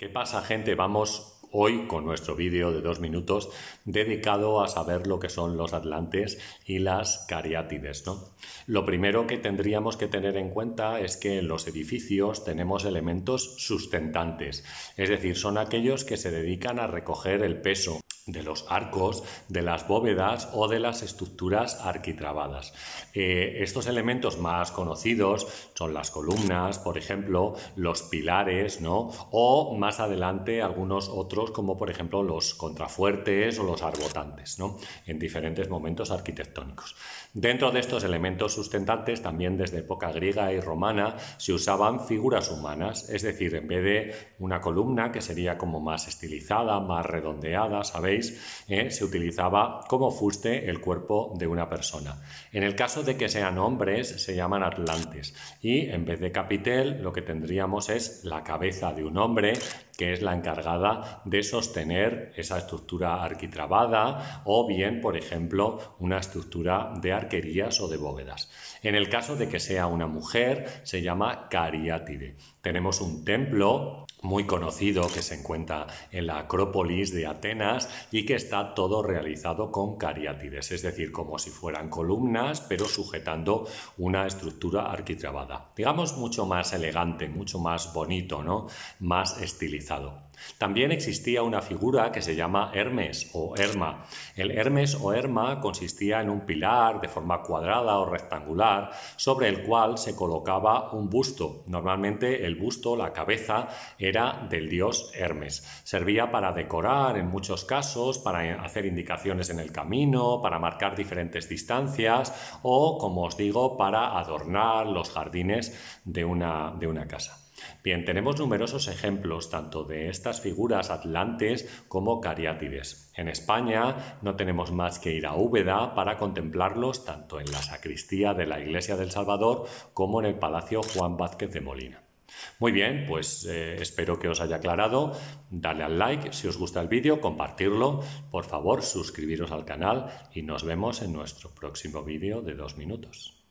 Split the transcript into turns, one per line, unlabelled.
¿Qué pasa gente? Vamos hoy con nuestro vídeo de dos minutos dedicado a saber lo que son los atlantes y las cariátides. ¿no? Lo primero que tendríamos que tener en cuenta es que en los edificios tenemos elementos sustentantes, es decir, son aquellos que se dedican a recoger el peso de los arcos, de las bóvedas o de las estructuras arquitrabadas. Eh, estos elementos más conocidos son las columnas, por ejemplo, los pilares, ¿no? O más adelante algunos otros, como por ejemplo los contrafuertes o los arbotantes, En diferentes momentos arquitectónicos. Dentro de estos elementos sustentantes, también desde época griega y romana, se usaban figuras humanas, es decir, en vez de una columna que sería como más estilizada, más redondeada, ¿sabéis? ¿eh? se utilizaba como fuste el cuerpo de una persona. En el caso de que sean hombres, se llaman atlantes y en vez de capitel lo que tendríamos es la cabeza de un hombre que es la encargada de sostener esa estructura arquitrabada o bien, por ejemplo, una estructura de arquerías o de bóvedas. En el caso de que sea una mujer, se llama cariátide. Tenemos un templo muy conocido que se encuentra en la Acrópolis de Atenas, y que está todo realizado con cariátides, es decir, como si fueran columnas, pero sujetando una estructura arquitrabada. Digamos mucho más elegante, mucho más bonito, ¿no? Más estilizado. También existía una figura que se llama Hermes o Herma. El Hermes o Herma consistía en un pilar de forma cuadrada o rectangular sobre el cual se colocaba un busto. Normalmente el busto, la cabeza, era del dios Hermes. Servía para decorar en muchos casos, para hacer indicaciones en el camino, para marcar diferentes distancias o, como os digo, para adornar los jardines de una, de una casa. Bien, tenemos numerosos ejemplos tanto de estas figuras atlantes como cariátides. En España no tenemos más que ir a Úbeda para contemplarlos tanto en la sacristía de la Iglesia del Salvador como en el Palacio Juan Vázquez de Molina. Muy bien, pues eh, espero que os haya aclarado. Dale al like si os gusta el vídeo, compartirlo, por favor suscribiros al canal y nos vemos en nuestro próximo vídeo de dos minutos.